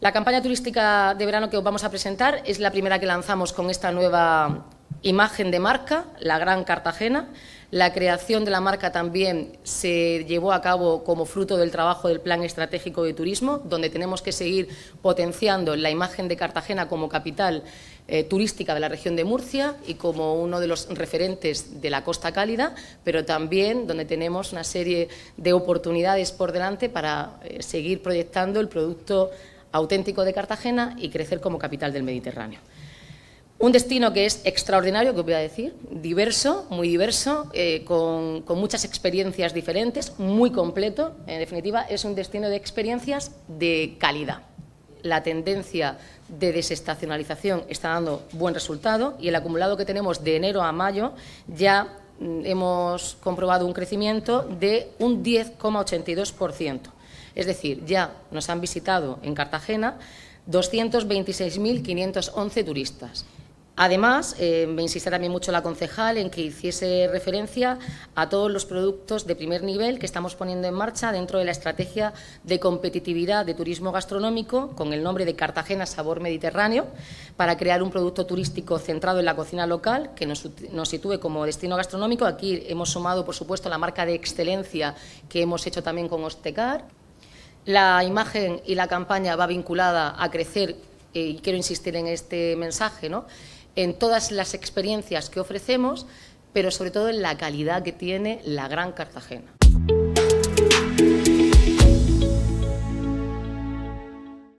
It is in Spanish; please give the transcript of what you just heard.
La campaña turística de verano que os vamos a presentar es la primera que lanzamos con esta nueva imagen de marca, la Gran Cartagena. La creación de la marca también se llevó a cabo como fruto del trabajo del Plan Estratégico de Turismo, donde tenemos que seguir potenciando la imagen de Cartagena como capital eh, turística de la región de Murcia y como uno de los referentes de la Costa Cálida, pero también donde tenemos una serie de oportunidades por delante para eh, seguir proyectando el producto auténtico de Cartagena y crecer como capital del Mediterráneo. Un destino que es extraordinario, que os voy a decir, diverso, muy diverso, eh, con, con, muchas experiencias diferentes, muy completo. En definitiva, es un destino de experiencias de calidad. La tendencia de desestacionalización está dando buen resultado y el acumulado que tenemos de enero a mayo ya mm, hemos comprobado un crecimiento de un 10,82%. Es decir, ya nos han visitado en Cartagena 226.511 turistas. Además, eh, me insiste también mucho la concejal en que hiciese referencia a todos los productos de primer nivel que estamos poniendo en marcha dentro de la estrategia de competitividad de turismo gastronómico con el nombre de Cartagena Sabor Mediterráneo para crear un producto turístico centrado en la cocina local que nos, nos sitúe como destino gastronómico. Aquí hemos sumado, por supuesto, la marca de excelencia que hemos hecho también con Ostecar. La imagen y la campaña va vinculada a crecer, eh, y quiero insistir en este mensaje, ¿no? en todas las experiencias que ofrecemos, pero sobre todo en la calidad que tiene la Gran Cartagena.